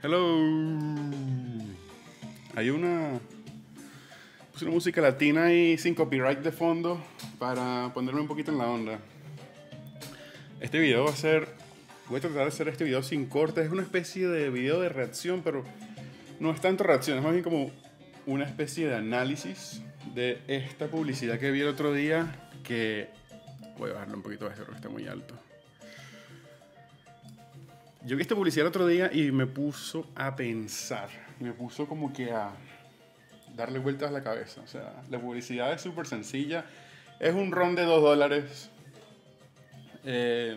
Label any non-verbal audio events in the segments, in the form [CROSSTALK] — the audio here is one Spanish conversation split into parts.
Hello. Hay una, Puse una música latina y sin copyright de fondo para ponerme un poquito en la onda. Este video va a ser, voy a tratar de hacer este video sin cortes. Es una especie de video de reacción, pero no es tanto reacción, es más bien como una especie de análisis de esta publicidad que vi el otro día que voy a bajarlo un poquito de esto está muy alto. Yo vi esta publicidad el otro día y me puso a pensar. me puso como que a darle vueltas a la cabeza. O sea, la publicidad es súper sencilla. Es un ron de dos dólares. Eh,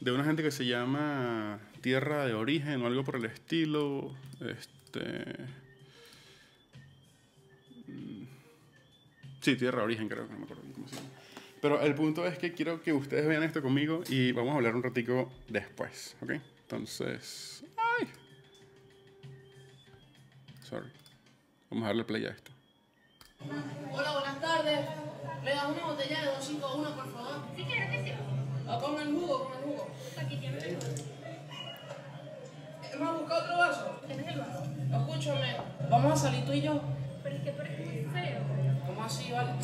de una gente que se llama Tierra de Origen o algo por el estilo. Este. Mm, sí, Tierra de Origen, creo que no me acuerdo bien cómo se llama. Pero el punto es que quiero que ustedes vean esto conmigo y vamos a hablar un ratico después, ¿ok? Entonces... ¡Ay! Sorry. Vamos a darle play a esto. Hola, buenas tardes. ¿Le das una botella de 251, por favor? Sí, qué que sí. Ah, con el jugo, con el jugo. Aquí tiene el ¿Me has buscado otro vaso? Tienes el vaso. Escúchame, vamos a salir tú y yo. Pero es que tú muy feo. ¿Cómo así, vale?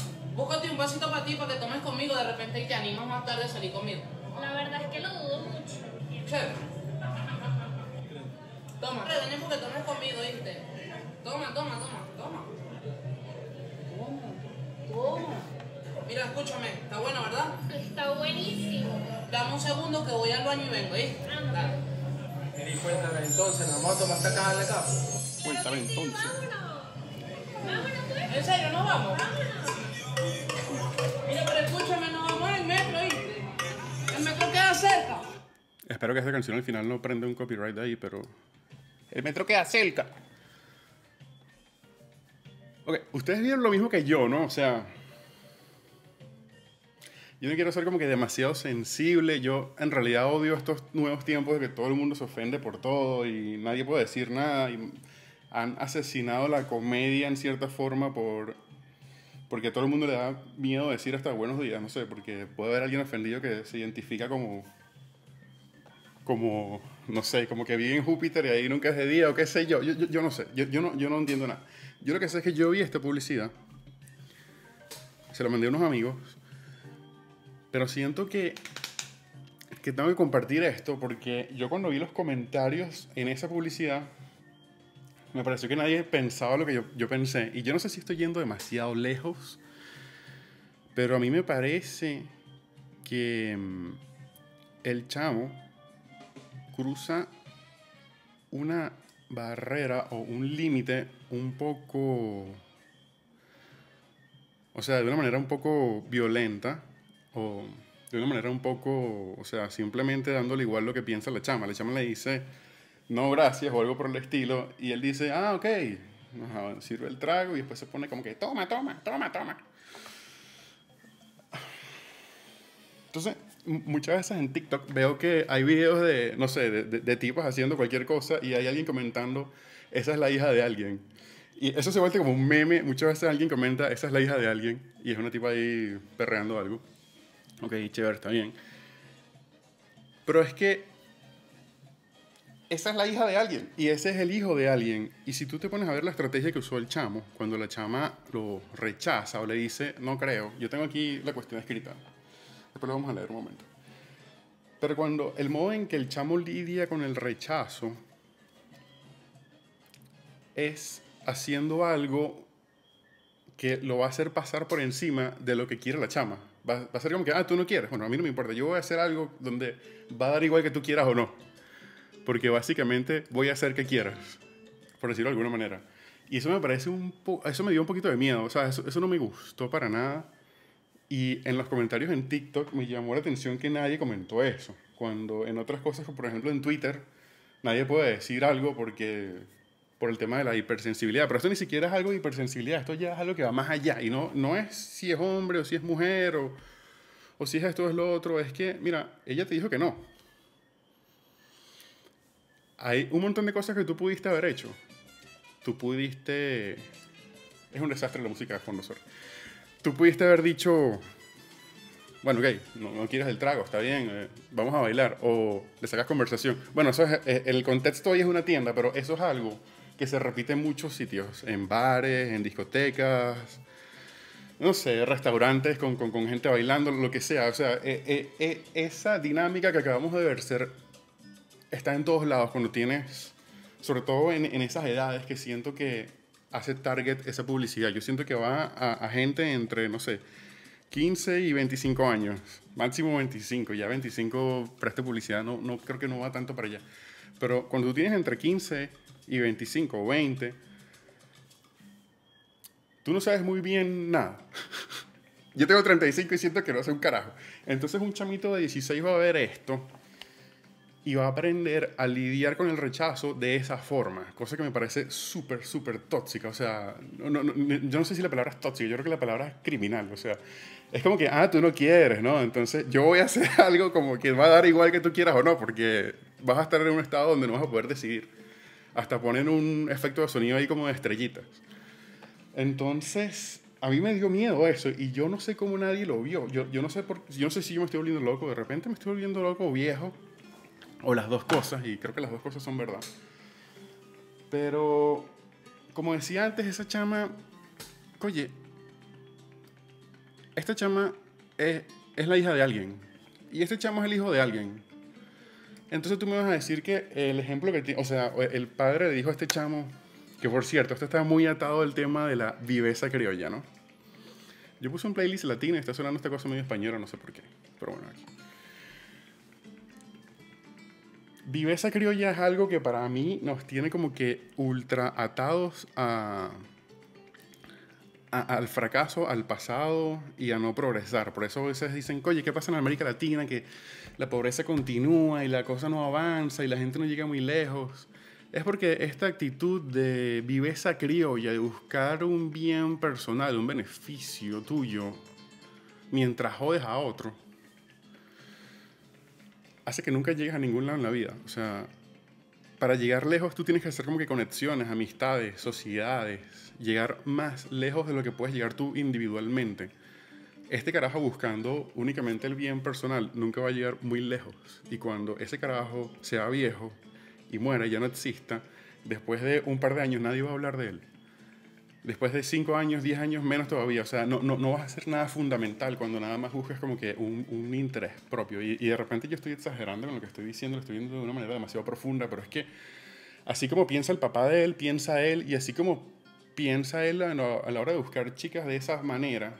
Búscate un vasito para ti para que tomes conmigo de repente y te animas más tarde a salir conmigo. La verdad es que lo dudo mucho. ¿Qué? Toma. Pero tenemos que tomes conmigo, ¿viste? Toma, toma, toma, toma. Toma, toma. Mira, escúchame, está bueno, ¿verdad? Está buenísimo. Dame un segundo que voy al baño y vengo, ¿eh? Ah, no. Dale. cuéntame entonces, ¿nos vamos a tomar esta casa? de acá? Cuéntame entonces. Vámonos. Vámonos, pues. ¿En serio, no vamos? Espero que esta canción al final no prenda un copyright de ahí, pero. El metro queda cerca. Ok, ustedes vieron lo mismo que yo, ¿no? O sea. Yo no quiero ser como que demasiado sensible. Yo en realidad odio estos nuevos tiempos de que todo el mundo se ofende por todo y nadie puede decir nada. Y han asesinado la comedia en cierta forma por porque todo el mundo le da miedo decir hasta buenos días, no sé, porque puede haber alguien ofendido que se identifica como como, no sé, como que vive en Júpiter y ahí nunca es de día o qué sé yo. Yo, no sé, yo, yo, no, yo no entiendo nada. Yo lo que sé es que yo vi esta publicidad, se la mandé a unos amigos, pero siento que, que tengo que compartir esto porque yo cuando vi los comentarios en esa publicidad, me pareció que nadie pensaba lo que yo, yo pensé. Y yo no sé si estoy yendo demasiado lejos, pero a mí me parece que mm, el chamo cruza una barrera o un límite un poco, o sea, de una manera un poco violenta o de una manera un poco, o sea, simplemente dándole igual lo que piensa la chama. La chama le dice, no gracias o algo por el estilo, y él dice, ah, ok, sirve el trago y después se pone como que, toma, toma, toma, toma. Entonces, muchas veces en TikTok veo que hay videos de, no sé, de, de, tipos haciendo cualquier cosa y hay alguien comentando, esa es la hija de alguien. Y eso se vuelve como un meme. Muchas veces alguien comenta, esa es la hija de alguien. Y es una tipa ahí perreando algo. Ok, chévere, está bien. Pero es que esa es la hija de alguien. Y ese es el hijo de alguien. Y si tú te pones a ver la estrategia que usó el chamo, cuando la chama lo rechaza o le dice, no creo, yo tengo aquí la cuestión escrita. Después lo vamos a leer un momento. Pero cuando el modo en que el chamo lidia con el rechazo es haciendo algo que lo va a hacer pasar por encima de lo que quiere la chama. Va, a ser como que, ah, tú no quieres. Bueno, a mí no me importa. Yo voy a hacer algo donde va a dar igual que tú quieras o no. Porque básicamente voy a hacer que quieras, por decirlo de alguna manera. Y eso me parece un eso me dio un poquito de miedo. O sea, eso no me gustó para nada. Y en los comentarios en TikTok me llamó la atención que nadie comentó eso. Cuando en otras cosas, por ejemplo en Twitter, nadie puede decir algo porque por el tema de la hipersensibilidad. Pero esto ni siquiera es algo de hipersensibilidad, esto ya es algo que va más allá. Y no, no es si es hombre o si es mujer o, si es esto o es lo otro. Es que, mira, ella te dijo que no. Hay un montón de cosas que tú pudiste haber hecho. Tú pudiste... Es un desastre la música de fondo, sorry tú pudiste haber dicho, bueno, ok, no, quieres el trago, está bien, eh, vamos a bailar, o le sacas conversación. Bueno, eso es, eh, el contexto hoy es una tienda, pero eso es algo que se repite en muchos sitios, en bares, en discotecas, no sé, restaurantes con, con, gente bailando, lo que sea. O sea, eh, esa dinámica que acabamos de ver ser, está en todos lados cuando tienes, sobre todo en esas edades que siento que hace target esa publicidad. Yo siento que va a, gente entre, no sé, 15 y 25 años, máximo 25, ya 25 para publicidad, no, no creo que no va tanto para allá. Pero cuando tú tienes entre 15 y 25 o 20, tú no sabes muy bien nada. [LAUGHS] Yo tengo 35 y siento que no sé un carajo. Entonces un chamito de 16 va a ver esto y va a aprender a lidiar con el rechazo de esa forma, cosa que me parece súper, súper tóxica. O sea, yo no sé si la palabra es tóxica, yo creo que la palabra es criminal. O sea, es como que, ah, tú no quieres, ¿no? Entonces yo voy a hacer [LAUGHS] algo como que va a dar igual que tú quieras o no, porque vas a estar en un estado donde no vas a poder decidir. Hasta ponen un efecto de sonido ahí como de estrellitas. Entonces, a mí me dio miedo eso y yo no sé cómo nadie lo vio. Yo, yo, no, sé por, yo no sé si yo me estoy volviendo loco, de repente me estoy volviendo loco viejo o las dos cosas, y creo que las dos cosas son verdad. Pero, como decía antes, esa chama, oye, esta chama es, la hija de alguien. Y este chamo es el hijo de alguien. Entonces tú me vas a decir que el ejemplo que tiene, o sea, el padre le dijo a este chamo, que por cierto, esto está muy atado al tema de la viveza criolla, ¿no? Yo puse un playlist latino y está sonando esta cosa medio española, no sé por qué, pero bueno, aquí. Viveza criolla es algo que para mí nos tiene como que ultra atados al fracaso, al pasado y a no progresar. Por eso a veces dicen, oye, ¿qué pasa en América Latina? Que la pobreza continúa y la cosa no avanza y la gente no llega muy lejos. Es porque esta actitud de viveza criolla, de buscar un bien personal, un beneficio tuyo, mientras jodes a otro, hace que nunca llegues a ningún lado en la vida. O sea, para llegar lejos tú tienes que hacer como que conexiones, amistades, sociedades, llegar más lejos de lo que puedes llegar tú individualmente. Este carajo buscando únicamente el bien personal nunca va a llegar muy lejos. Y cuando ese carajo sea viejo y muera y ya no exista, después de un par de años nadie va a hablar de él. Después de 5 años, 10 años, menos todavía. O sea, no, no, vas a hacer nada fundamental cuando nada más buscas como que un, interés propio. Y, de repente yo estoy exagerando con lo que estoy diciendo, lo estoy viendo de una manera demasiado profunda, pero es que así como piensa el papá de él, piensa él, y así como piensa él a la, hora de buscar chicas de esa manera,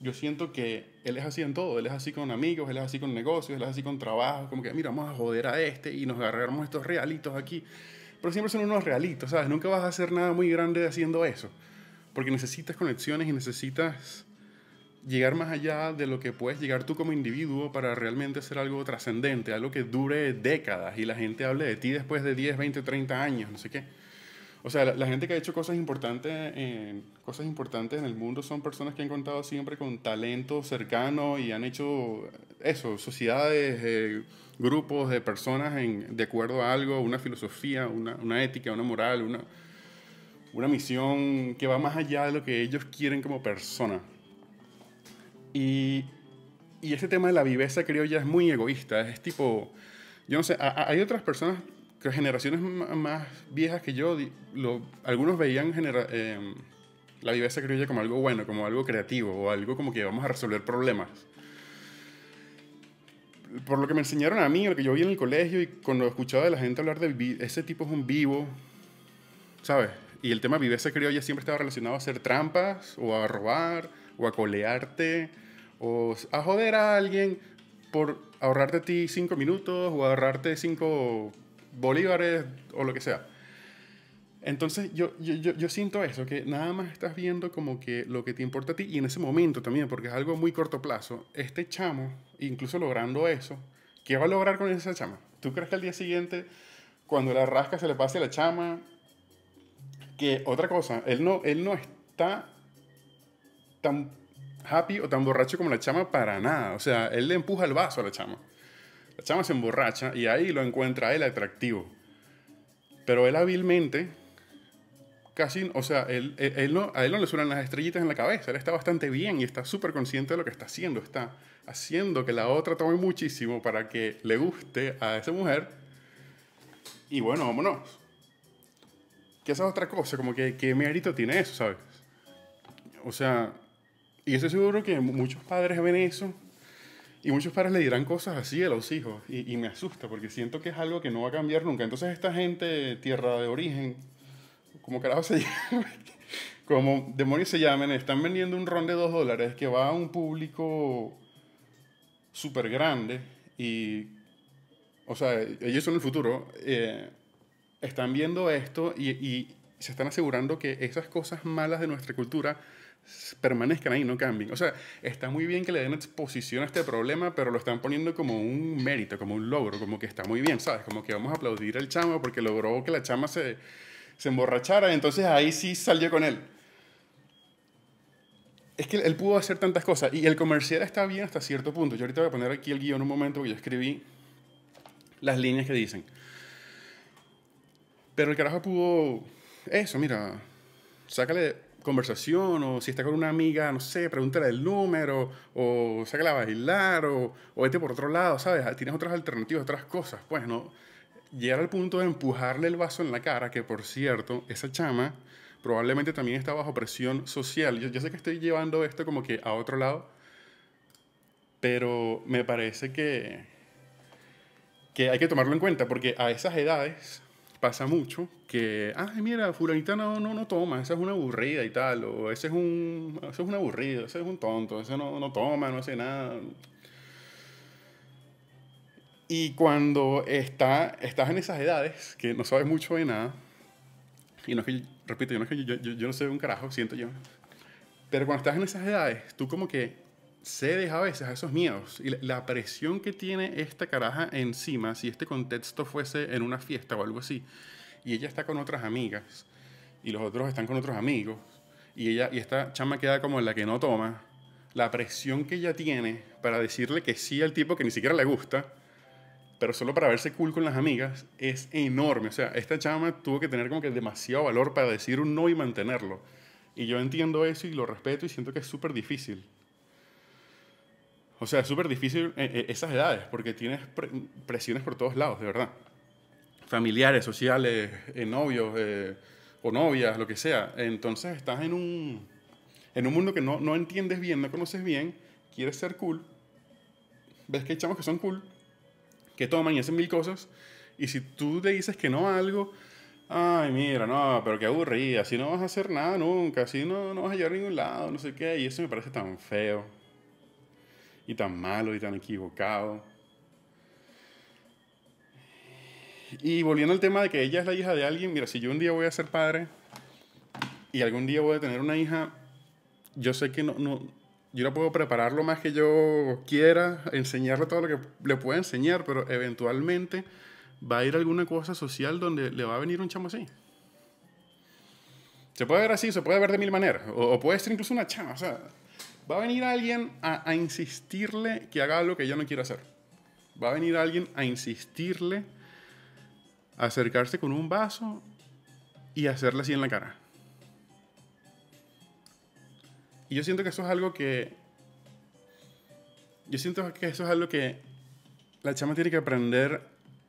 yo siento que él es así en todo, él es así con amigos, él es así con negocios, él es así con trabajo, como que mira, vamos a joder a este y nos agarramos estos realitos aquí pero siempre son unos realitos, ¿sabes? Nunca vas a hacer nada muy grande haciendo eso, porque necesitas conexiones y necesitas llegar más allá de lo que puedes llegar tú como individuo para realmente hacer algo trascendente, algo que dure décadas y la gente hable de ti después de 10, 20, 30 años, no sé qué. O sea, la, gente que ha hecho cosas importantes, en, eh, cosas importantes en el mundo son personas que han contado siempre con talento cercano y han hecho eso, sociedades... Eh, grupos de personas de acuerdo a algo, una filosofía, una, ética, una moral, una, misión que va más allá de lo que ellos quieren como persona. Y, y ese tema de la viveza creo es muy egoísta, es tipo, yo no sé, hay otras personas, generaciones más viejas que yo, algunos veían eh, la viveza criolla como algo bueno, como algo creativo, o algo como que vamos a resolver problemas por lo que me enseñaron a mí, lo que yo vi en el colegio y cuando escuchaba de la gente hablar de ese tipo es un vivo, ¿sabes? Y el tema viveza ya siempre estaba relacionado a hacer trampas o a robar o a colearte o a joder a alguien por ahorrarte a ti cinco minutos o ahorrarte cinco bolívares o lo que sea. Entonces yo, yo, siento eso, que nada más estás viendo como que lo que te importa a ti y en ese momento también, porque es algo muy corto plazo, este chamo, incluso logrando eso, ¿qué va a lograr con esa chama? ¿Tú crees que al día siguiente, cuando la rasca se le pase a la chama, que otra cosa, él no, él no está tan happy o tan borracho como la chama para nada, o sea, él le empuja el vaso a la chama. La chama se emborracha y ahí lo encuentra él atractivo. Pero él hábilmente casi, o sea, él, eh, él, no, a él no le suenan las estrellitas en la cabeza, él está bastante bien y está súper consciente de lo que está haciendo, está haciendo que la otra tome muchísimo para que le guste a esa mujer. Y bueno, vámonos. Que esa es otra cosa, como que qué mérito tiene eso, ¿sabes? O sea, y estoy seguro que muchos padres ven eso y muchos padres le dirán cosas así a los hijos y, y me asusta porque siento que es algo que no va a cambiar nunca. Entonces esta gente, tierra de origen, como carajo se [LAUGHS] como demonios se llamen, están vendiendo un ron de 2 dólares que va a un público súper grande y, o sea, ellos son el futuro, eh, están viendo esto y, se están asegurando que esas cosas malas de nuestra cultura permanezcan ahí, no cambien. O sea, está muy bien que le den exposición a este problema, pero lo están poniendo como un mérito, como un logro, como que está muy bien, ¿sabes? Como que vamos a aplaudir al chamo porque logró que la chama se, se emborrachara, y entonces ahí sí salió con él. Es que él pudo hacer tantas cosas y el comercial está bien hasta cierto punto. Yo ahorita voy a poner aquí el guión un momento que yo escribí las líneas que dicen. Pero el carajo pudo eso, mira, sácale conversación o si está con una amiga, no sé, pregúntale el número o sácala a bailar o, o vete por otro lado, ¿sabes? Tienes otras alternativas, otras cosas, pues, ¿no? llegar al punto de empujarle el vaso en la cara, que por cierto, esa chama probablemente también está bajo presión social. Yo, yo sé que estoy llevando esto como que a otro lado, pero me parece que, que hay que tomarlo en cuenta, porque a esas edades pasa mucho que, ah, mira, fulanita no, no, no toma, esa es una aburrida y tal, o ese es un, ese es un aburrido, ese es un tonto, ese no, no toma, no hace nada. Y cuando está, estás en esas edades, que no sabes mucho de nada, y repito, yo no, sé un carajo, siento yo, pero cuando estás en esas edades, tú como que cedes a veces a esos miedos y la presión que tiene esta caraja encima, si este contexto fuese en una fiesta o algo así, y ella está con otras amigas, y los otros están con otros amigos, y, ella, y esta chama queda como la que no toma, la presión que ella tiene para decirle que sí al tipo que ni siquiera le gusta, pero solo para verse cool con las amigas, es enorme. O sea, esta chama tuvo que tener como que demasiado valor para decir un no y mantenerlo. Y yo entiendo eso y lo respeto y siento que es súper difícil. O sea, es súper difícil eh, eh, esas edades porque tienes presiones por todos lados, de verdad. Familiares, sociales, eh, novios o novias, lo que sea. Entonces estás en un, en un mundo que no, entiendes bien, no conoces bien, quieres ser cool, ves que hay chamos que son cool que toman y hacen mil cosas. Y si tú le dices que no a algo, ay, mira, no, pero qué aburrida, así no vas a hacer nada nunca, así no, no vas a llegar a ningún lado, no sé qué. Y eso me parece tan feo, y tan malo, y tan equivocado. Y volviendo al tema de que ella es la hija de alguien, mira, si yo un día voy a ser padre y algún día voy a tener una hija, yo sé que no, yo no puedo preparar lo más que yo quiera, enseñarle todo lo que le pueda enseñar, pero eventualmente va a ir alguna cosa social donde le va a venir un chamo así. Se puede ver así, se puede ver de mil maneras, o, puede ser incluso una chama, o sea, va a venir alguien a, insistirle que haga algo que yo no quiero hacer. Va a venir alguien a insistirle acercarse con un vaso y hacerle así en la cara. Y yo siento que eso es algo que. Yo siento que eso es algo que la chama tiene que aprender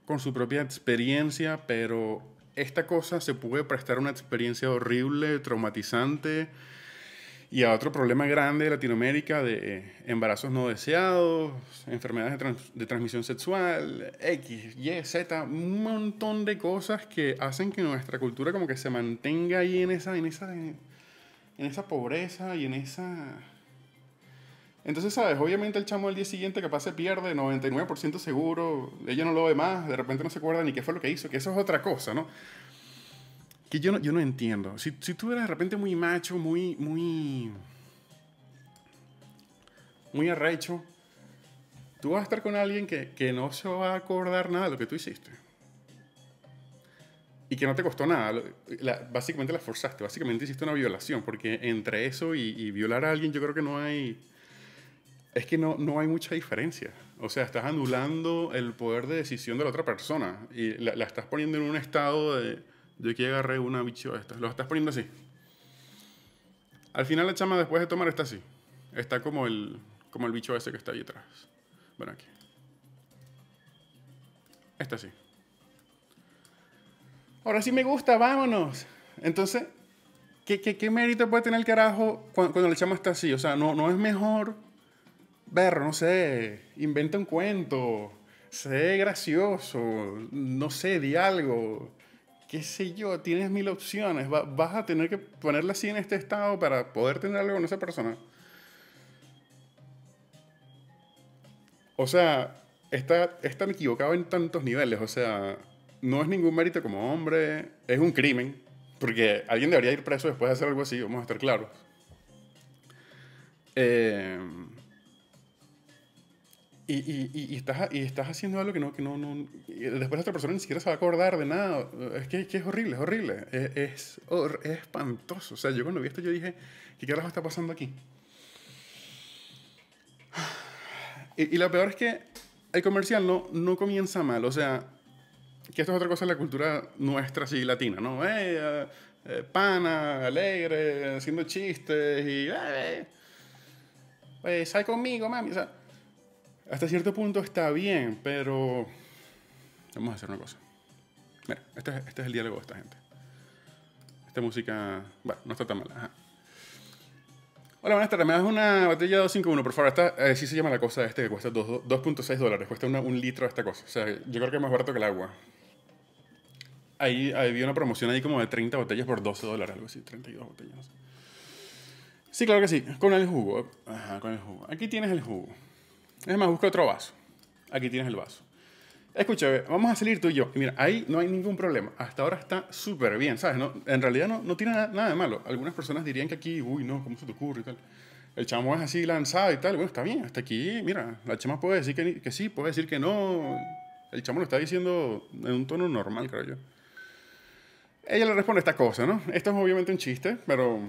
con su propia experiencia, pero esta cosa se puede prestar a una experiencia horrible, traumatizante y a otro problema grande de Latinoamérica de eh, embarazos no deseados, enfermedades de, transmisión sexual, X, Y, Z, un montón de cosas que hacen que nuestra cultura como que se mantenga ahí en esa, en esa, en esa pobreza y en esa... Entonces, ¿sabes? Obviamente el chamo el día siguiente capaz se pierde, 99% seguro, ella no lo ve más, de repente no se acuerda ni qué fue lo que hizo, que eso es otra cosa, ¿no? Que yo no, yo no entiendo. Si, tú eres de repente muy macho, muy, muy... Muy arrecho, tú vas a estar con alguien que, que no se va a acordar nada de lo que tú hiciste. Y que no te costó nada. básicamente la forzaste, básicamente hiciste una violación, porque entre eso y, violar a alguien yo creo que no hay... Es que no, no hay mucha diferencia. O sea, estás anulando el poder de decisión de la otra persona y la, estás poniendo en un estado de... Yo aquí agarré una bicho estas. Lo estás poniendo así. Al final la chama después de tomar está así. Está como el, como el bicho ese que está ahí atrás. Bueno, aquí. Está así ahora sí me gusta, vámonos. Entonces, ¿qué, mérito puede tener el carajo cuando, le chama está así? O sea, no, no es mejor ver, no sé, inventa un cuento, sé gracioso, no sé, di algo, qué sé yo, tienes mil opciones, vas a tener que ponerla así en este estado para poder tener algo con esa persona. O sea, está, está equivocado en tantos niveles, o sea, no es ningún mérito como hombre, es un crimen, porque alguien debería ir preso después de hacer algo así, vamos a estar claros. Eh, y, y, estás, y estás haciendo algo que no, que no, no después otra persona ni siquiera se va a acordar de nada. Es que, es horrible, es horrible. Es, es, espantoso. O sea, yo cuando vi esto yo dije, ¿qué carajo está pasando aquí? Y, y la peor es que el comercial no, no comienza mal. O sea, que esto es otra cosa de la cultura nuestra, así latina, ¿no? Eh, eh, eh pana, alegre, haciendo chistes y. Eh, eh, sal conmigo, mami. O sea, hasta cierto punto está bien, pero. Vamos a hacer una cosa. Mira, este, este, es el diálogo de esta gente. Esta música. Bueno, no está tan mala. Ajá. Hola, buenas tardes. Me das una botella 251, por favor. Esta, sí se llama la cosa este que cuesta 2.6 dólares. Cuesta un litro de esta cosa. O sea, yo creo que es más barato que el agua ahí había una promoción ahí como de 30 botellas por 12 dólares, algo así, 32 botellas, Sí, claro que sí, con el jugo. Ajá, con el jugo. Aquí tienes el jugo. Es más, busca otro vaso. Aquí tienes el vaso. Escucha, vamos a salir tú y yo. Y mira, ahí no hay ningún problema. Hasta ahora está súper bien, ¿sabes? No, en realidad no, no tiene nada, de malo. Algunas personas dirían que aquí, uy, no, ¿cómo se te ocurre y tal? El chamo es así lanzado y tal. Bueno, está bien, hasta aquí, mira, la chama puede decir que, que sí, puede decir que no. El chamo lo está diciendo en un tono normal, creo yo. Ella le responde esta cosa, ¿no? Esto es obviamente un chiste, pero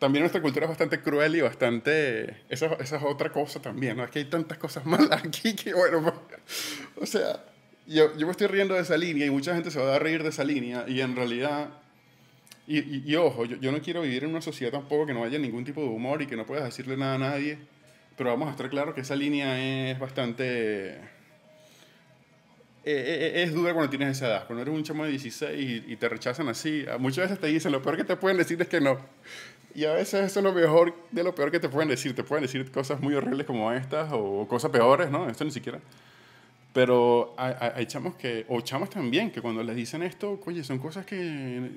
también nuestra cultura es bastante cruel y bastante... Esa, es otra cosa también, ¿no? Es que hay tantas cosas [LAUGHS] malas aquí que, bueno, pues, o sea, yo, yo, me estoy riendo de esa línea y mucha gente se va a reír de esa línea y en realidad... Y, ojo, yo, yo, no quiero vivir en una sociedad tampoco que no haya ningún tipo de humor y que no puedas decirle nada a nadie, pero vamos a estar claros que esa línea es bastante eh, eh, eh, es duda cuando tienes esa edad. Cuando eres un chamo de 16 y, te rechazan así, ah, muchas veces te dicen, lo peor que te pueden decir es que no. Y a veces eso es lo mejor de lo peor que te pueden decir. Te pueden decir cosas muy horribles como estas o cosas peores, ¿no? Esto ni siquiera. Pero hay, hay chamos que, o chamos también, que cuando les dicen esto, oye, son cosas que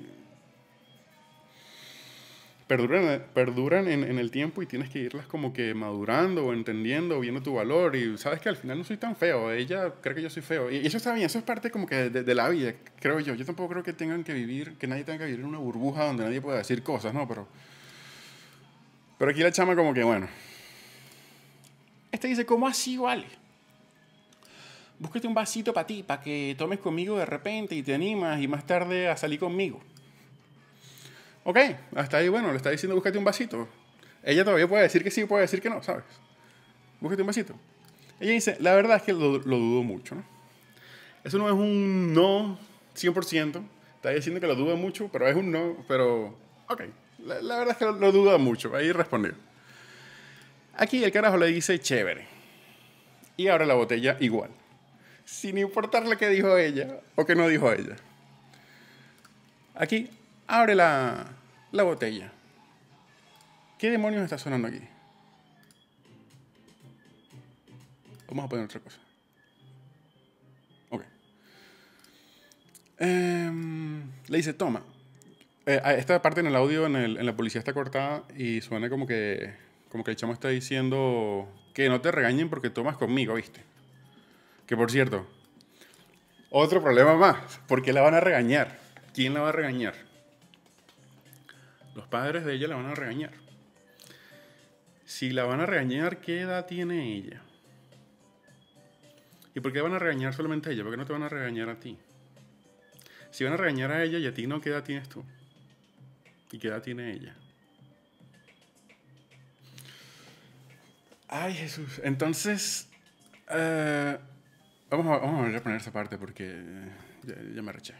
perduran, eh, en, el tiempo y tienes que irlas como que madurando o entendiendo, viendo tu valor y sabes que al final no soy tan feo, ella cree que yo soy feo y eso está bien, eso es parte como que de, la vida, creo yo. Yo tampoco creo que tengan que vivir, que nadie tenga que vivir en una burbuja donde nadie pueda decir cosas, ¿no? Pero, pero aquí la chama como que, bueno. Este dice, ¿cómo así vale? búsquete un vasito para ti, para que tomes conmigo de repente y te animas y más tarde a salir conmigo ok, hasta ahí, bueno, le está diciendo búscate un vasito. Ella todavía puede decir que sí, puede decir que no, ¿sabes? Búscate un vasito. Ella dice, la verdad es que lo, dudo mucho, ¿no? Eso no es un no 100%, está diciendo que lo duda mucho, pero es un no, pero ok, la, verdad es que lo, duda mucho, ahí respondió. Aquí el carajo le dice chévere. Y ahora la botella igual. Sin importarle lo que dijo ella o que no dijo ella. Aquí Abre la, botella. ¿Qué demonios está sonando aquí? Vamos a poner otra cosa. Ok. Em, le dice, toma. Eh, ah, esta parte en el audio, en, la policía está cortada y suena como que, como que el chamo está diciendo que no te regañen porque tomas conmigo, ¿viste? Que por cierto, otro problema más. ¿Por qué la van a regañar? ¿Quién la va a regañar? Los padres de ella la van a regañar. Si la van a regañar, ¿qué edad tiene ella? ¿Y por qué van a regañar solamente a ella? ¿Por qué no te van a regañar a ti? Si van a regañar a ella y a ti no, ¿qué edad tienes tú? ¿Y qué edad tiene ella? Ay, Jesús. Entonces, eh, vamos, a, volver a poner esa parte porque ya, me arreché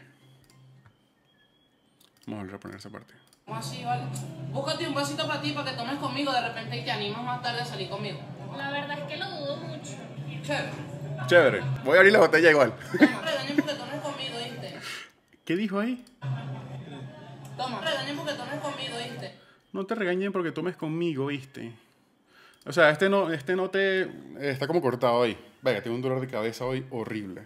Vamos a volver a poner esa parte así, vale? Búscate un vasito para ti, para que tomes conmigo de repente y te animas más tarde a salir conmigo. La verdad es que lo dudo mucho. Chévere. Chévere. Voy a abrir la botella igual. Toma, regañen porque tomes conmigo, ¿viste? ¿Qué dijo ahí? Toma, regañen porque tomes conmigo, ¿viste? No te regañen porque tomes conmigo, ¿viste? O sea, este no, este no te... Eh, está como cortado ahí. Venga, tengo un dolor de cabeza hoy horrible.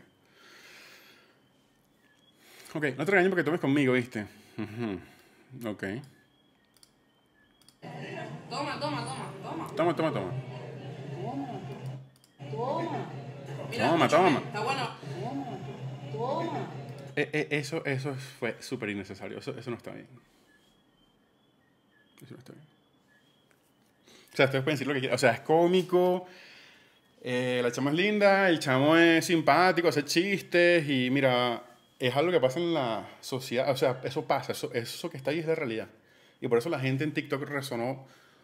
Ok, no te regañen porque tomes conmigo, ¿viste? Ok. Toma, toma, toma, toma. Toma, toma, toma. Toma. toma, toma. Está bueno. Toma, eh, toma. Eh, eso, eso fue súper innecesario. Eso, no está bien. Eso no está bien. O sea, ustedes pueden decir lo que quieran. O sea, es cómico. Eh, la chama es linda, el chamo es simpático, hace chistes y mira, es algo que pasa en la sociedad, o sea, eso pasa, eso, eso que está ahí es de realidad. Y por eso la gente en TikTok resonó,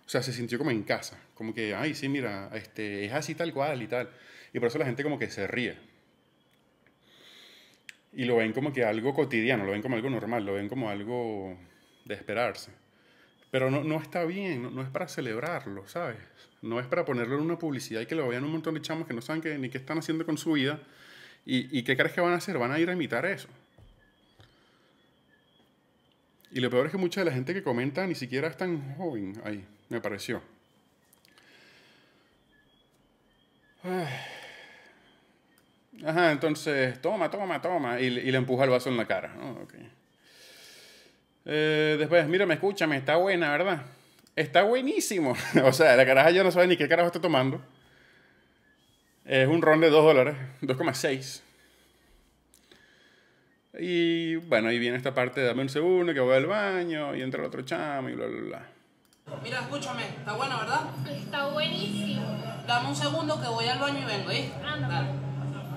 o sea, se sintió como en casa, como que, ay, sí, mira, este, es así tal cual y tal. Y por eso la gente como que se ríe. Y lo ven como que algo cotidiano, lo ven como algo normal, lo ven como algo de esperarse. Pero no, está bien, no, es para celebrarlo, ¿sabes? No es para ponerlo en una publicidad y que lo vean un montón de chamos que no saben ni qué están haciendo con su vida ¿Y, qué crees que van a hacer? Van a ir a imitar eso. Y lo peor es que mucha de la gente que comenta ni siquiera es tan joven ahí, me pareció. Ajá, entonces, toma, toma, toma. Y, le empuja el vaso en la cara. Eh, después, mira, me escúchame, está buena, ¿verdad? Está buenísimo. [LAUGHS] o sea, la caraja ya no sabe ni qué carajo está tomando. Es un ron de 2 dólares, 2,6. Y bueno, ahí viene esta parte dame un segundo, que voy al baño, y entra el otro chamo, y bla, bla, bla. Mira, escúchame, está buena, ¿verdad? Está buenísimo. Dame un segundo que voy al baño y vengo, ¿eh? Anda.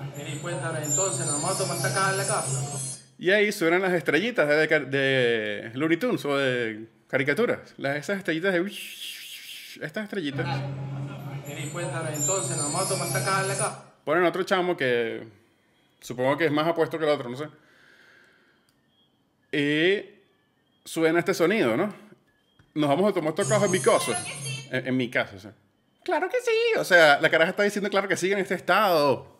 Pues. Ten en cuenta, entonces, nos vamos a tomar caja en la casa. Y ahí suenan las estrellitas de, de, Looney Tunes o de caricaturas. Las, esas estrellitas de... Estas estrellitas entonces nos vamos a tomar esta caja acá. Ponen otro chamo que supongo que es más apuesto que el otro, no sé. Y suena este sonido, ¿no? Nos vamos a tomar esta caja en mi casa. En, mi casa, o Claro que sí. O sea, la caraja está diciendo claro que sí en este estado.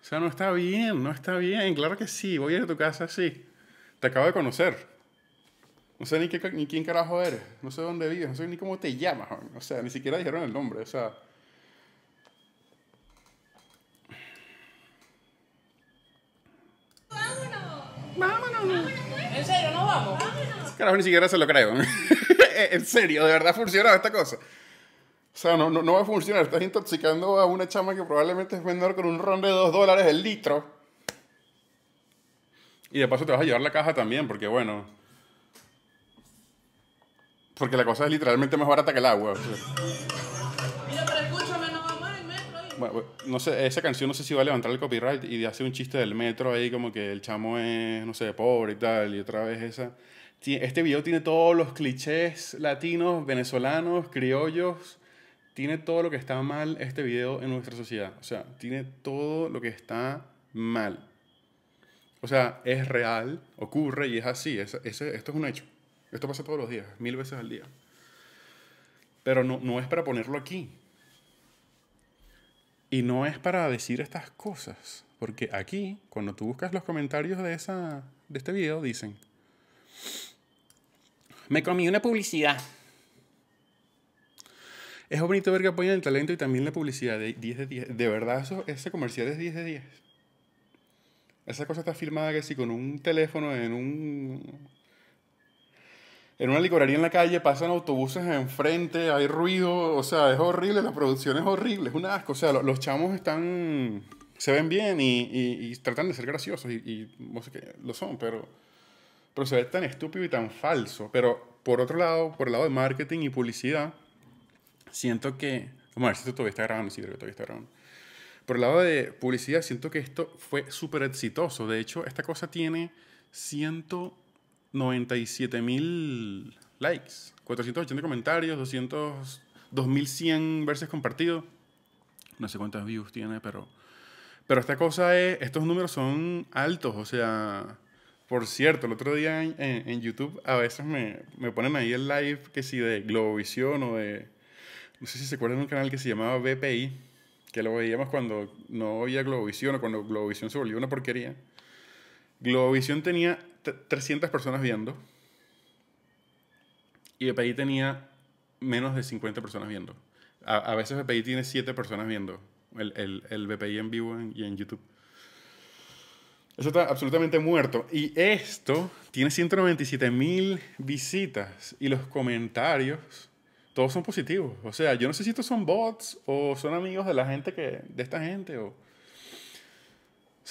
O sea, no está bien, no está bien. Claro que sí, voy a ir a tu casa, sí. Te acabo de conocer. No sé ni, qué, ni quién carajo eres, no sé dónde vives, no sé ni cómo te llamas, o sea, ni siquiera dijeron el nombre, o sea... ¡Vámonos! ¡Vámonos! ¿En serio? ¿No vamos? Carajo, ni siquiera se lo creo. [LAUGHS] en serio, de verdad funcionado esta cosa. O sea, no, no, va a funcionar. Estás intoxicando a una chama que probablemente es menor con un ron de 2 dólares el litro. Y de paso te vas a llevar la caja también, porque bueno, porque la cosa es literalmente más barata que el agua. Mira, pero escúchame, no el metro. ahí. Bueno, no sé, esa canción no sé si va a levantar el copyright y hace un chiste del metro ahí como que el chamo es, no sé, pobre y tal, y otra vez esa. Este video tiene todos los clichés latinos, venezolanos, criollos, tiene todo lo que está mal este video en nuestra sociedad. O sea, tiene todo lo que está mal. O sea, es real, ocurre y es así. esto es un hecho. Esto pasa todos los días, mil veces al día. Pero no, es para ponerlo aquí. Y no es para decir estas cosas. Porque aquí, cuando tú buscas los comentarios de, esa, de este video, dicen, me comí una publicidad. Es bonito ver que apoyan el talento y también la publicidad de 10 de 10. De verdad, ese comercial es 10 de 10. Esa cosa está filmada que si con un teléfono en un en una licorería en la calle, pasan autobuses enfrente, hay ruido, o sea, es horrible, la producción es horrible, es un asco, o sea, los, chamos están, se ven bien y, y, tratan de ser graciosos y, no sé qué, lo son, pero, pero se ve tan estúpido y tan falso. Pero por otro lado, por el lado de marketing y publicidad, siento que, vamos a ver si esto todavía está grabando, sí, todavía está grabando. Por el lado de publicidad, siento que esto fue súper exitoso. De hecho, esta cosa tiene ciento 97.000... likes, 480 comentarios, 200, 2100 verses compartidos. No sé cuántas views tiene, pero. Pero esta cosa es. Estos números son altos, o sea. Por cierto, el otro día en, YouTube a veces me, me, ponen ahí el live que si de Globovisión o de. No sé si se acuerdan de un canal que se llamaba BPI, que lo veíamos cuando no había Globovisión o cuando Globovisión se volvió una porquería. Globovisión tenía 300 personas viendo. Y BPI tenía menos de 50 personas viendo. A, veces BPI tiene 7 personas viendo el, BPI en vivo y en YouTube. Eso está absolutamente muerto. Y esto tiene 197 mil visitas y los comentarios, todos son positivos. O sea, yo no sé si estos son bots o son amigos de la gente que, de esta gente o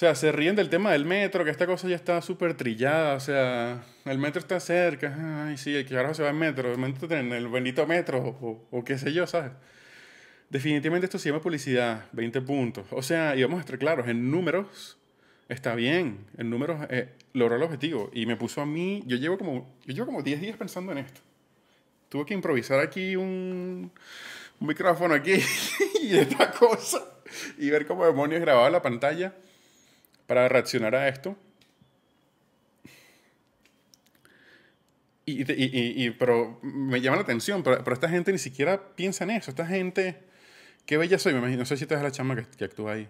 o sea, se ríen del tema del metro, que esta cosa ya está súper trillada, o sea, el metro está cerca, ay, sí, el que ahora se va en metro, en el bendito metro, o, qué sé yo, ¿sabes? Definitivamente esto se llama publicidad, 20 puntos. O sea, y vamos a estar claros, en números está bien, en números eh, logró el objetivo. Y me puso a mí, yo llevo como, yo como 10 días pensando en esto. Tuve que improvisar aquí un, un micrófono aquí [LAUGHS] y esta cosa y ver cómo demonios grababa la pantalla para reaccionar a esto. Y, pero me llama la atención, pero, esta gente ni siquiera piensa en eso. Esta gente, qué bella soy, me imagino. No sé si esta es la chama que, actúa ahí.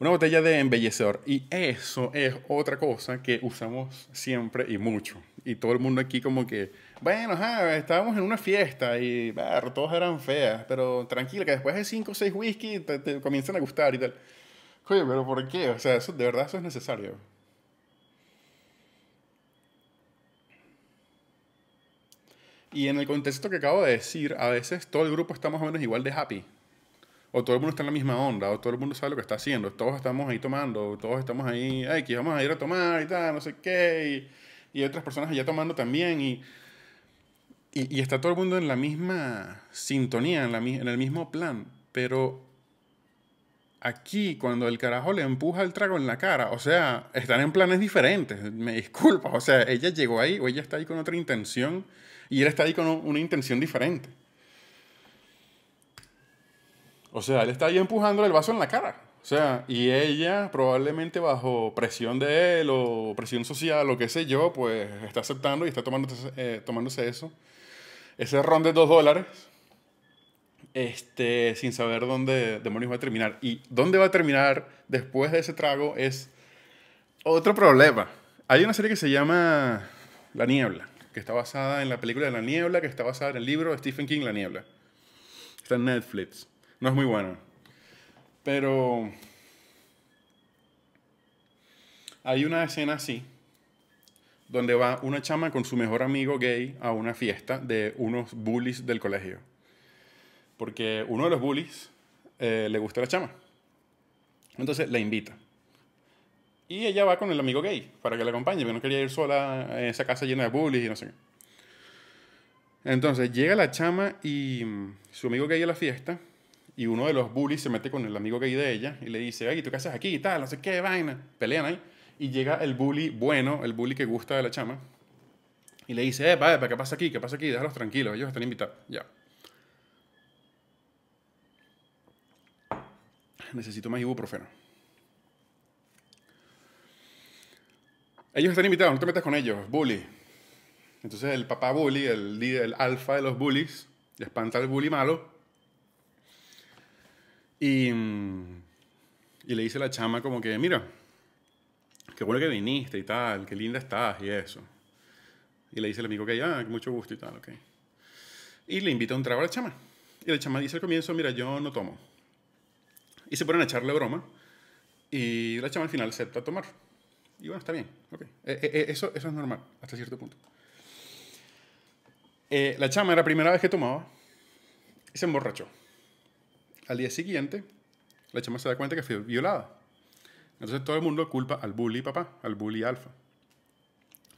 Una botella de embellecedor. Y eso es otra cosa que usamos siempre y mucho. Y todo el mundo aquí como que, bueno, estábamos en una fiesta y ah, todos eran feas, pero tranquila, que después de 5 o 6 whisky te comienzan a gustar y tal. Oye, pero ¿por qué? O sea, eso, de verdad eso es necesario. Y en el contexto que acabo de decir, a veces todo el grupo está más o menos igual de happy. O todo el mundo está en la misma onda, o todo el mundo sabe lo que está haciendo. Todos estamos ahí tomando, todos estamos ahí, ay, que vamos a ir a tomar y tal, no sé qué. Y, y otras personas allá tomando también. Y, y, y, está todo el mundo en la misma sintonía, en, en el mismo plan. Pero aquí, cuando el carajo le empuja el trago en la cara, o sea, están en planes diferentes, me disculpa, o sea, ella llegó ahí o ella está ahí con otra intención y él está ahí con una intención diferente. O sea, él está ahí empujando el vaso en la cara. O sea, y ella probablemente bajo presión de él o presión social o qué sé yo, pues está aceptando y está tomándose, eh, tomándose eso. Ese ron de dos dólares este, sin saber dónde demonios va a terminar. Y dónde va a terminar después de ese trago es otro problema. Hay una serie que se llama La Niebla, que está basada en la película La Niebla, que está basada en el libro de Stephen King La Niebla. Está en Netflix. No es muy buena Pero hay una escena así, donde va una chama con su mejor amigo gay a una fiesta de unos bullies del colegio porque uno de los bullies eh, le gusta la chama. Entonces la invita. Y ella va con el amigo gay para que la acompañe, porque no quería ir sola en esa casa llena de bullies y no sé qué. Entonces llega la chama y mm, su amigo gay a la fiesta y uno de los bullies se mete con el amigo gay de ella y le dice, ay, ¿tú qué haces aquí y tal? No sé qué vaina. Pelean ahí. Y llega el bully bueno, el bully que gusta de la chama, y le dice, eh, ¿para ¿qué pasa aquí? ¿Qué pasa aquí? Déjalos tranquilos, ellos están invitados. Ya. necesito más ibuprofeno. Ellos están invitados, no te metas con ellos, bully. Entonces el papá bully, el líder, alfa de los bullies, le espanta al bully malo. Y, mm, le dice a la chama como que, mira, qué bueno que viniste y tal, qué linda estás y eso. Y le dice el amigo que, ah, mucho gusto y tal, ok. Y le invita a un trago a la chama. Y la chama dice al comienzo, mira, yo no tomo. Y se ponen a echarle broma. Y la chama al final acepta tomar. Y bueno, está bien. Eh, eh, eh, eso, eso es normal, hasta cierto punto. la chama era la primera vez que tomaba y se emborrachó. Al día siguiente, la chama se da cuenta que fue violada. Entonces todo el mundo culpa al bully papá, al bully alfa.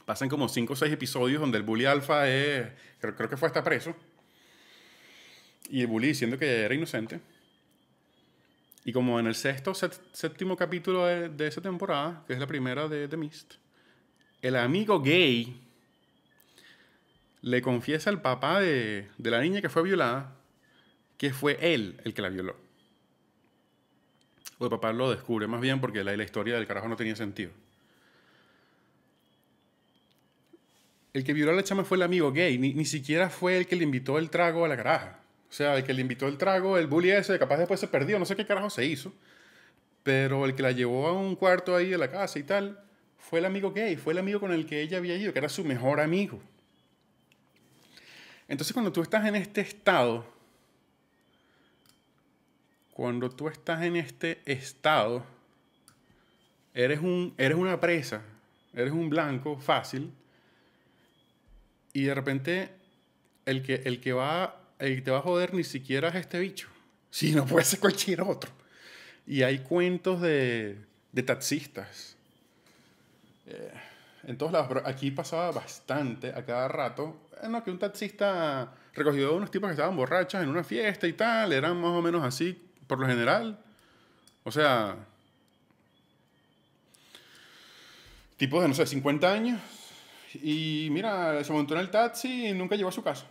Pasan como 5 o 6 episodios donde el bully alfa es, creo, que fue hasta preso. Y el bully diciendo que era inocente. Y como en el sexto, séptimo capítulo de, esa temporada, que es la primera de The Mist, el amigo gay le confiesa al papá de, la niña que fue violada que fue él el que la violó. O el papá lo descubre más bien porque la, historia del carajo no tenía sentido. El que violó a la chama fue el amigo gay, ni, siquiera fue el que le invitó el trago a la caraja. O sea, el que le invitó el trago, el bully ese, capaz después se perdió, no sé qué carajo se hizo. Pero el que la llevó a un cuarto ahí de la casa y tal, fue el amigo gay, fue el amigo con el que ella había ido, que era su mejor amigo. Entonces cuando tú estás en este estado, cuando tú estás en este estado, eres, un, eres una presa, eres un blanco fácil, y de repente el que, el que va y te va a joder ni siquiera es este bicho, [LAUGHS] no puede ser cualquier otro. Y hay cuentos de, taxistas. Eh, en todos lados, pero aquí pasaba bastante, a cada rato, eh, que un taxista recogió a unos tipos que estaban borrachos en una fiesta y tal, eran más o menos así, por lo general. O sea, tipos de, no sé, 50 años. Y mira, se montó en el taxi y nunca llegó a su casa.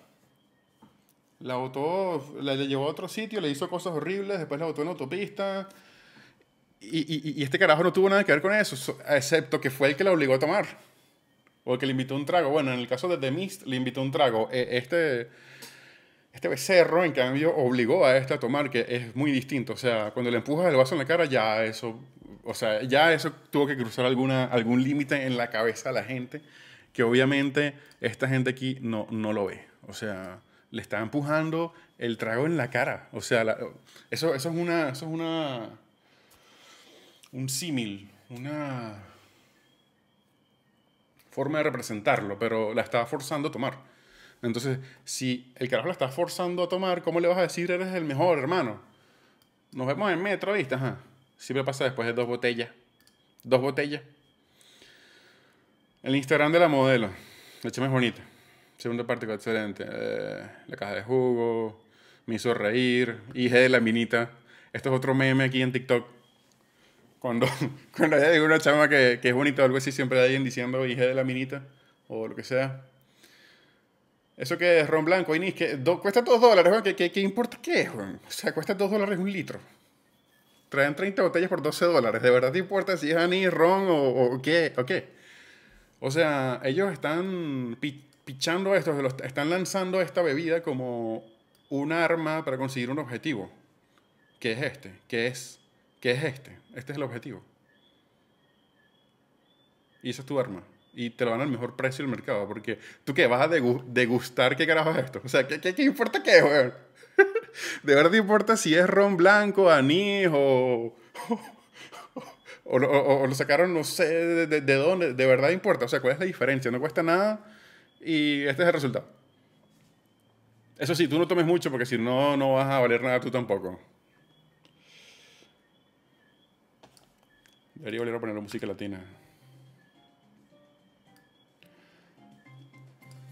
La botó, la, llevó a otro sitio, le hizo cosas horribles, después la botó en la autopista. Y, y, y, este carajo no tuvo nada que ver con eso, excepto que fue el que la obligó a tomar. O el que le invitó un trago. Bueno, en el caso de The Mist, le invitó un trago. E, este, este becerro, en cambio, obligó a este a tomar, que es muy distinto. O sea, cuando le empujas el vaso en la cara, ya eso, o sea, ya eso tuvo que cruzar alguna, algún límite en la cabeza de la gente, que obviamente esta gente aquí no, no lo ve. O sea, le está empujando el trago en la cara. O sea, eso, eso es una. una. un símil, una forma de representarlo, pero la estaba forzando a tomar. Entonces, si el carajo la está forzando a tomar, ¿cómo le vas a decir eres el mejor, hermano? Nos vemos en metro, ¿vista? Ajá. Siempre pasa después de dos botellas. Dos botellas. El Instagram de la modelo. La bonita. Segundo partido excelente. Eh, la caja de jugo, me hizo reír, hija de la minita. Esto es otro meme aquí en TikTok. Cuando, [LAUGHS] cuando hay una chama que, que es bonita o algo así, siempre hay alguien diciendo hija de la minita o lo que sea. Eso que es ron blanco, ni que cuesta 2 dólares, ¿qué, qué importa qué es? O sea, cuesta 2 dólares un litro. Traen 30 botellas por 12 dólares. ¿De verdad te importa si es anís, ron o, qué? ¿O qué? O sea, ellos están esto, están lanzando esta bebida como un arma para conseguir un objetivo. ¿Qué es este? ¿Qué es? ¿Qué es este? Este es el objetivo. Y esa es tu arma. Y te lo van al mejor precio del mercado. Porque, ¿tú qué? ¿Vas a degustar qué carajo es esto? O sea, ¿qué, qué, qué importa qué, weón? [LAUGHS] De verdad importa si es ron blanco, anís o... [LAUGHS] O, lo sacaron no sé de, de, dónde, de verdad importa. O sea, ¿cuál es la diferencia? No cuesta nada y este es el resultado. Eso sí, tú no tomes mucho porque si no, no vas a valer nada tú tampoco. Debería volver a poner música latina.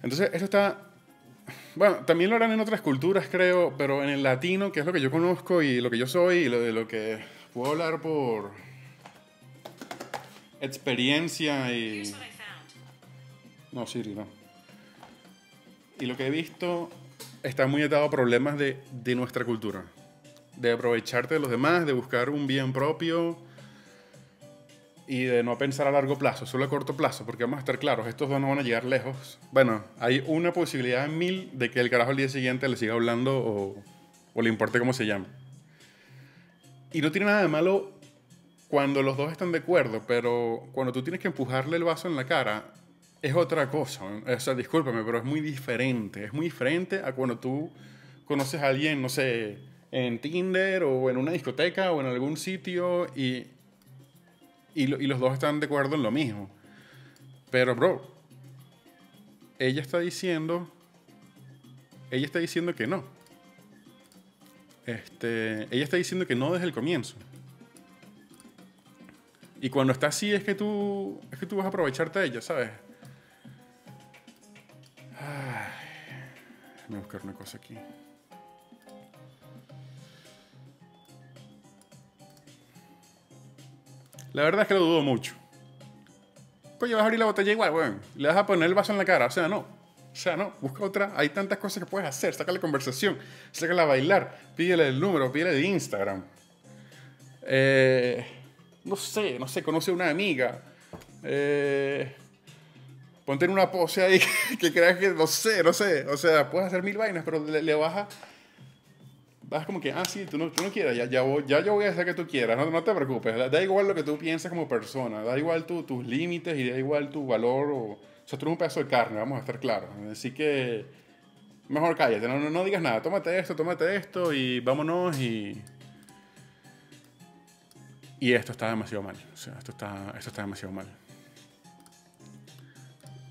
Entonces, eso está... Bueno, también lo harán en otras culturas, creo, pero en el latino, que es lo que yo conozco y lo que yo soy y lo de lo que puedo hablar por experiencia y... No, Siri, no y lo que he visto está muy atado a problemas de, nuestra cultura. De aprovecharte de los demás, de buscar un bien propio y de no pensar a largo plazo, solo a corto plazo, porque vamos a estar claros, estos dos no van a llegar lejos. Bueno, hay una posibilidad en mil de que el carajo al día siguiente le siga hablando o, le importe cómo se llame. Y no tiene nada de malo cuando los dos están de acuerdo, pero cuando tú tienes que empujarle el vaso en la cara, es otra cosa. O sea, discúlpame, pero es muy diferente. Es muy diferente a cuando tú conoces a alguien, no sé, en Tinder o en una discoteca o en algún sitio y, y, los dos están de acuerdo en lo mismo. Pero, bro, ella está diciendo, ella está diciendo que no. Este, ella está diciendo que no desde el comienzo. Y cuando está así es que tú, es que tú vas a aprovecharte de ella, ¿sabes? Ay, a buscar una cosa aquí. La verdad es que lo dudo mucho. Coño, vas a abrir la botella igual, weón. Le vas a poner el vaso en la cara. O sea, no. O sea, no. Busca otra. Hay tantas cosas que puedes hacer. Sácale conversación. Sácala a bailar. Pídele el número. Pídele de Instagram. Eh, no sé, no sé. Conoce a una amiga. Eh ponte en una pose ahí [LAUGHS] que, creas que, no sé, no sé, o sea, puedes hacer mil vainas, pero le, baja, bajas vas como que, ah, sí, tú no, tú no quieras, ya, ya, voy, ya yo voy a hacer que tú quieras, no, no te preocupes, da, igual lo que tú piensas como persona, da igual tu, tus límites y da igual tu valor, o, o sea, tú eres un pedazo de carne, vamos a estar claros, así que mejor cállate, no, no, digas nada, tómate esto, tómate esto y vámonos y... Y esto está demasiado mal, o sea, esto está, esto está demasiado mal.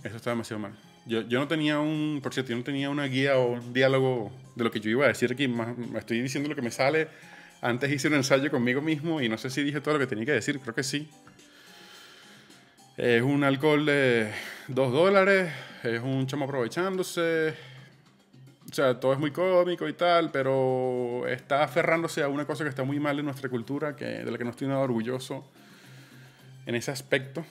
Eso está demasiado mal. Yo, yo, no tenía un, por cierto, yo no tenía una guía o un diálogo de lo que yo iba a decir aquí. Más, estoy diciendo lo que me sale. Antes hice un ensayo conmigo mismo y no sé si dije todo lo que tenía que decir, creo que sí. Es un alcohol de 2 dólares, es un chamo aprovechándose. O sea, todo es muy cómico y tal, pero está aferrándose a una cosa que está muy mal en nuestra cultura, que, de la que no estoy nada orgulloso en ese aspecto.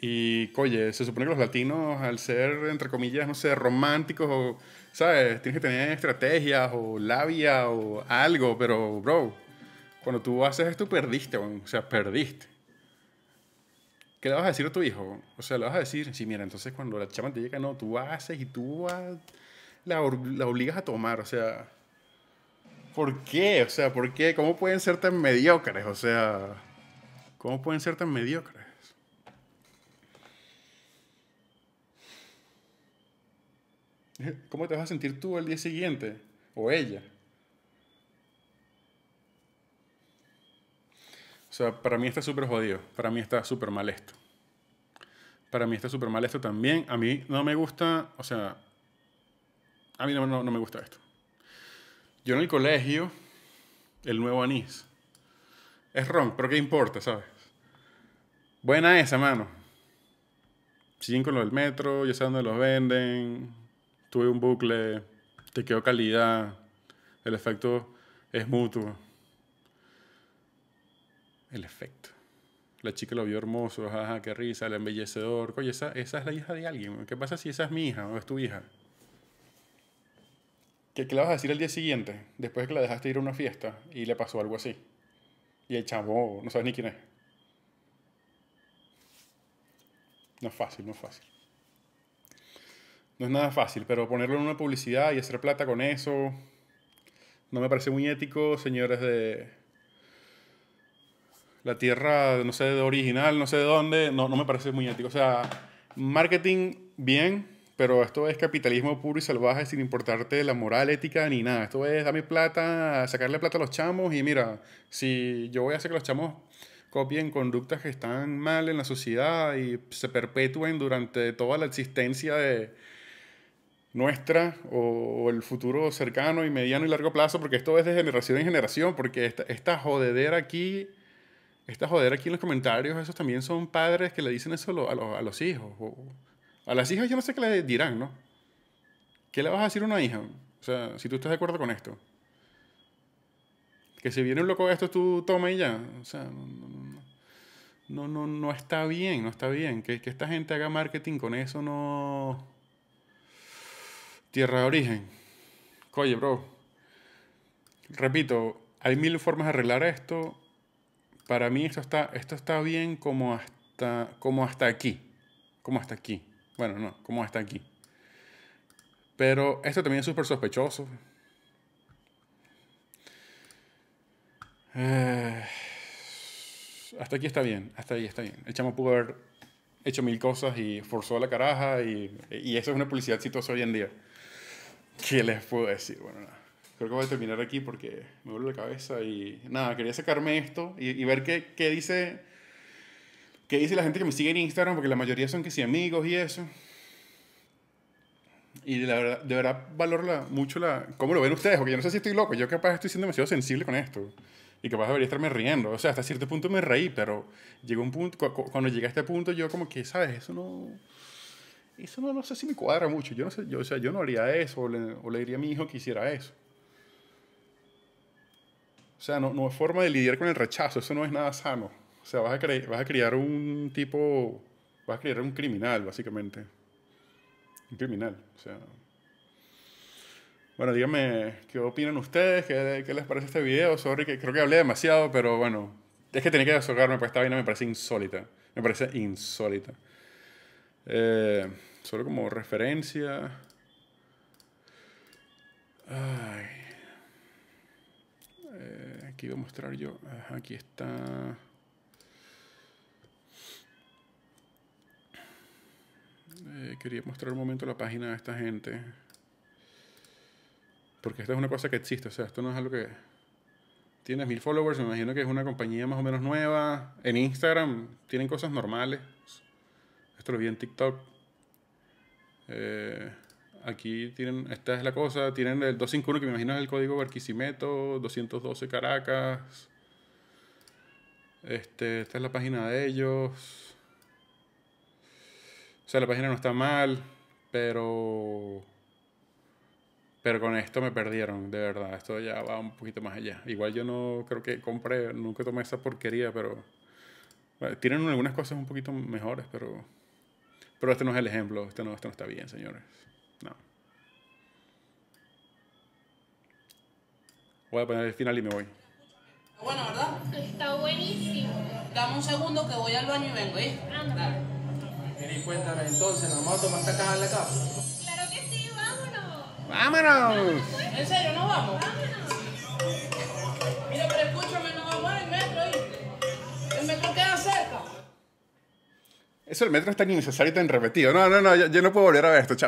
Y, oye, se supone que los latinos, al ser, entre comillas, no sé, románticos o, ¿sabes? Tienes que tener estrategias o labia o algo, pero, bro, cuando tú haces esto, perdiste, o sea, perdiste. ¿Qué le vas a decir a tu hijo? O sea, le vas a decir, sí, mira, entonces cuando la chama te llega, no, tú haces y tú la obligas a tomar, o sea, ¿por qué? O sea, ¿por qué? ¿Cómo pueden ser tan mediocres? O sea, ¿cómo pueden ser tan mediocres? [LAUGHS] ¿Cómo te vas a sentir tú el día siguiente? O ella. O sea, para mí está súper jodido. Para mí está súper mal esto. Para mí está súper mal esto también. A mí no me gusta, o sea, a mí no, me gusta esto. Yo en el colegio, el nuevo anís. Es ron, pero ¿qué importa, sabes? Buena esa, mano. Siguen con lo del metro, ya sé dónde los venden, tuve un bucle, te quedó calidad, el efecto es mutuo. El efecto. La chica lo vio hermoso, qué risa, el embellecedor. Oye, esa, esa es la hija de alguien. ¿Qué pasa si esa es mi hija o es tu hija? ¿Qué, le vas a decir al día siguiente, después de que la dejaste ir a una fiesta y le pasó algo así? Y el chavo no sabes ni quién es. No es fácil, no es fácil no es nada fácil, pero ponerlo en una publicidad y hacer plata con eso, no me parece muy ético, señores de la tierra, no sé, de original, no sé de dónde, no, no me parece muy ético. O sea, marketing bien, pero esto es capitalismo puro y salvaje sin importarte la moral, ética ni nada. Esto es mi plata, sacarle plata a los chamos y mira, si yo voy a hacer que los chamos copien conductas que están mal en la sociedad y se perpetúen durante toda la existencia de, nuestra o, el futuro cercano y mediano y largo plazo, porque esto es de generación en generación, porque esta, esta jodedera aquí, esta jodedera aquí en los comentarios, esos también son padres que le dicen eso a, los, a los hijos. a las hijas yo no sé qué le dirán, ¿no? ¿Qué le vas a decir a una hija? O sea, si tú estás de acuerdo con esto. Que si viene un loco de esto, tú toma y ya. O sea, no, no, no, no está bien, no está bien. Que, que esta gente haga marketing con eso no Tierra de origen. Oye, bro. Repito, hay mil formas de arreglar esto. Para mí esto está, esto está bien como hasta, como hasta aquí. Como hasta aquí. Bueno, no, como hasta aquí. Pero esto también es súper sospechoso. Eh, hasta aquí está bien, hasta ahí está bien. El chamo pudo haber hecho mil cosas y forzó la caraja y, y eso es una publicidad exitosa hoy en día. ¿Qué les puedo decir? Bueno, nada. Creo que voy a terminar aquí porque me duele la cabeza y nada, quería sacarme esto y, ver qué, qué, dice qué dice la gente que me sigue en Instagram porque la mayoría son que sí amigos y eso. Y de, la verdad, de verdad valoro mucho la, cómo lo ven ustedes, porque yo no sé si estoy loco, yo capaz estoy siendo demasiado sensible con esto y capaz debería estarme riendo. O sea, hasta cierto punto me reí, pero llegó un punto, cuando llegué a este punto, yo como que, ¿sabes? Eso no... Eso no, sé si me cuadra mucho. Yo no sé, yo, o sea, yo no haría eso o le, diría a mi hijo que hiciera eso. O sea, no, no es forma de lidiar con el rechazo, eso no es nada sano. O sea, vas a, vas a criar un tipo, vas a criar un criminal, básicamente. Un criminal, o sea. Bueno, díganme qué opinan ustedes, qué, les parece este video. Sorry, que creo que hablé demasiado, pero bueno, es que tenía que desahogarme, porque esta vaina me parece insólita. Me parece insólita. Eh, solo como referencia. Ay. Eh, aquí voy a mostrar yo. aquí está. Eh, quería mostrar un momento la página de esta gente. Porque esta es una cosa que existe. O sea, esto no es algo que... Tienes mil followers, me imagino que es una compañía más o menos nueva. En Instagram tienen cosas normales. Esto lo vi en TikTok. Eh, aquí tienen, esta es la cosa, tienen el 251 que me imagino es el código Barquisimeto, 212 Caracas. Este, esta es la página de ellos. O sea, la página no está mal, pero pero con esto me perdieron, de verdad. Esto ya va un poquito más allá. Igual yo no creo que compré, nunca tomé esa porquería, pero tienen algunas cosas un poquito mejores, pero pero este no es el ejemplo, este no, este no está bien, señores. No. Voy a poner el final y me voy. Bueno, ¿verdad? Está buenísimo. Dame un segundo que voy al baño y vengo, ¿eh? Anda. Ah, Dale. Ten entonces, ¿nos vamos a tomar esta caja en la casa? Claro que sí, vámonos. ¡Vámonos! ¿En serio, no vamos? Vámonos. Eso el metro es tan innecesario y tan repetido. No, no, no, yo, yo no puedo volver a ver esto, chao.